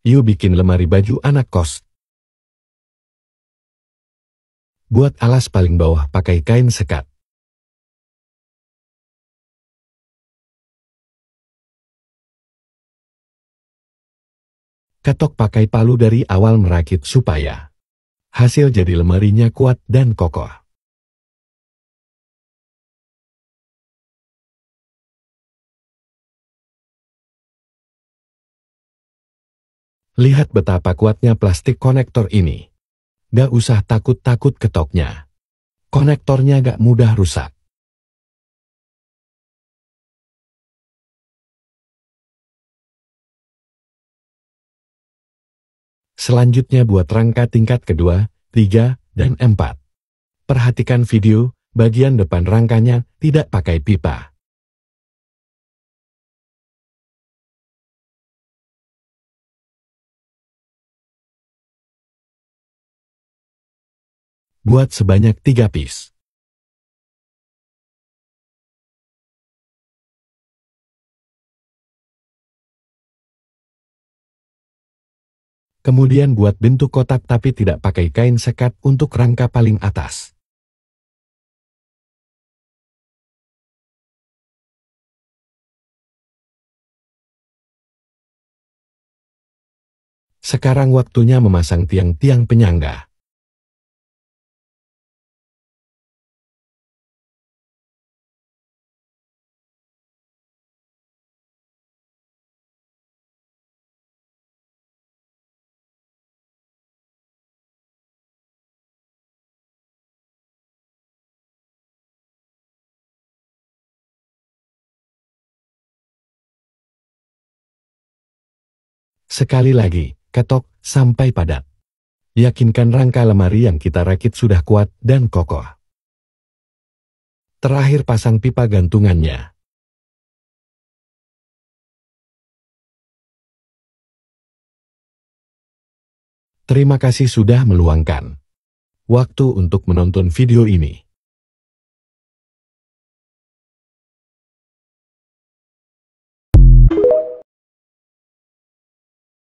Yuk bikin lemari baju anak kos. Buat alas paling bawah pakai kain sekat. Ketok pakai palu dari awal merakit supaya hasil jadi lemarinya kuat dan kokoh. Lihat betapa kuatnya plastik konektor ini. Gak usah takut-takut ketoknya. Konektornya gak mudah rusak. Selanjutnya buat rangka tingkat kedua, tiga, dan empat. Perhatikan video, bagian depan rangkanya tidak pakai pipa. Buat sebanyak tiga piece. Kemudian buat bentuk kotak tapi tidak pakai kain sekat untuk rangka paling atas. Sekarang waktunya memasang tiang-tiang penyangga. Sekali lagi, ketok, sampai padat. Yakinkan rangka lemari yang kita rakit sudah kuat dan kokoh. Terakhir pasang pipa gantungannya. Terima kasih sudah meluangkan waktu untuk menonton video ini.